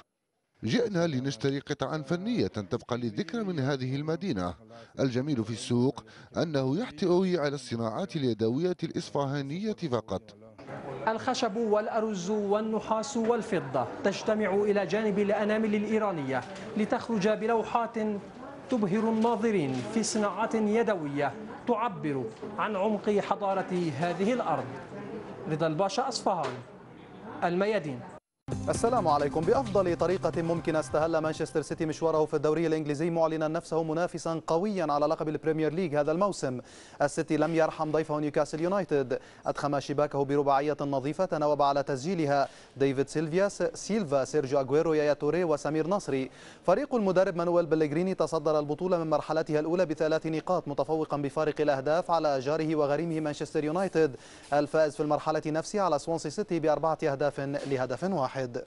Speaker 11: جئنا لنشتري قطعا فنية تبقى للذكرى من هذه المدينة الجميل في السوق أنه يحتوي على الصناعات اليدوية الإصفهانية فقط
Speaker 12: الخشب والأرز
Speaker 11: والنحاس
Speaker 12: والفضة تجتمع إلى جانب الأنامل الإيرانية لتخرج بلوحات تبهر الناظرين في صناعات يدوية تعبر عن عمق حضارة هذه الأرض رضا الباشا أصفهان الميادين
Speaker 16: السلام عليكم بأفضل طريقة ممكن استهل مانشستر سيتي مشواره في الدوري الإنجليزي معلنا نفسه منافسا قويا على لقب البريمير ليج هذا الموسم السيتي لم يرحم ضيفه نيوكاسل يونايتد أدخم شباكه برباعية نظيفة تناوب على تسجيلها ديفيد سيلفيا سيلفا سيرجو أغويرو يايا توري وسمير نصري فريق المدرب مانويل بلغريني تصدر البطولة من مرحلتها الأولى بثلاث نقاط متفوقا بفارق الأهداف على جاره وغريمه مانشستر يونايتد الفائز في المرحلة نفسها على سوانسي سيتي بأربعة أهداف لهدف واحد واحد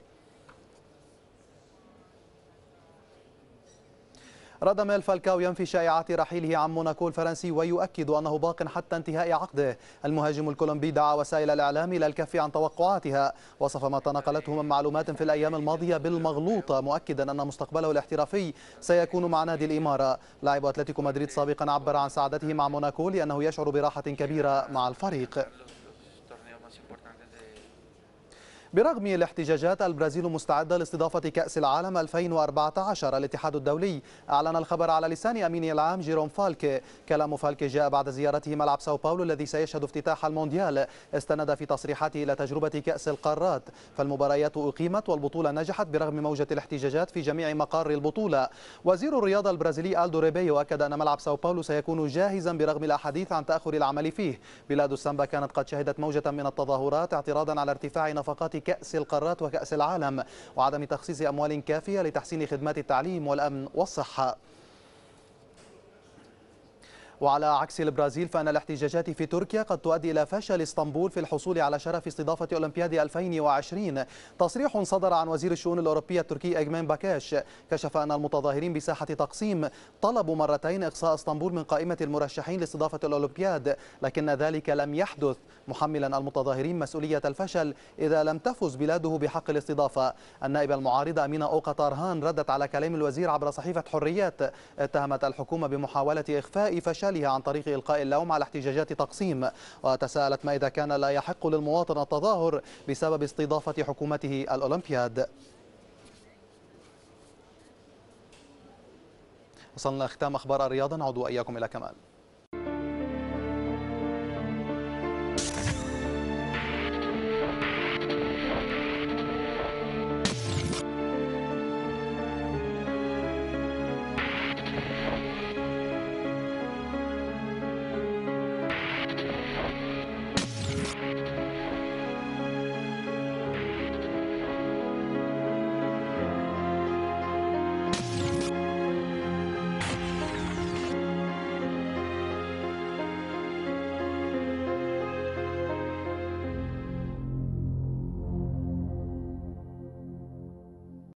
Speaker 16: راداميل فالكاو ينفي شائعات رحيله عن موناكو الفرنسي ويؤكد أنه باق حتى انتهاء عقده المهاجم الكولومبي دعا وسائل الإعلام إلى الكف عن توقعاتها وصف ما تناقلته من معلومات في الأيام الماضية بالمغلوطة مؤكدا أن مستقبله الاحترافي سيكون مع نادي الإمارة لاعب أتلتيكو مدريد سابقا عبر عن سعادته مع موناكو لأنه يشعر براحة كبيرة مع الفريق برغم الاحتجاجات البرازيل مستعدة لاستضافة كأس العالم 2014 الاتحاد الدولي أعلن الخبر على لسان أمين العام جيروم فالكي كلام فالكي جاء بعد زيارته ملعب ساو باولو الذي سيشهد افتتاح المونديال استند في تصريحاته إلى تجربة كأس القارات فالمباريات أقيمت والبطولة نجحت برغم موجة الاحتجاجات في جميع مقار البطولة وزير الرياضة البرازيلي ألدو ريبيو أكد أن ملعب ساو باولو سيكون جاهزا برغم الأحاديث عن تأخر العمل فيه بلاد السامبا كانت قد شهدت موجة من التظاهرات اعتراضا على ارتفاع نفقات كأس القارات وكأس العالم وعدم تخصيص أموال كافية لتحسين خدمات التعليم والأمن والصحة وعلى عكس البرازيل فأن الاحتجاجات في تركيا قد تؤدي إلى فشل اسطنبول في الحصول على شرف استضافة أولمبياد 2020 تصريح صدر عن وزير الشؤون الأوروبية التركي أجمان باكاش كشف أن المتظاهرين بساحة تقسيم طلبوا مرتين إقصاء اسطنبول من قائمة المرشحين لاستضافة الأولمبياد لكن ذلك لم يحدث محملا المتظاهرين مسؤولية الفشل إذا لم تفز بلاده بحق الاستضافة النائبة المعارضة أمينة أوقا طارهان ردت على كلام الوزير عبر صحيفة حريات اتهمت الحكومة بمحاولة إخفاء فشل وفشلها عن طريق إلقاء اللوم على احتجاجات تقسيم وتساءلت ما إذا كان لا يحق للمواطن التظاهر بسبب استضافة حكومته الأولمبياد وصلنا ختام أخبار الرياضة نعود وإياكم إلى كمال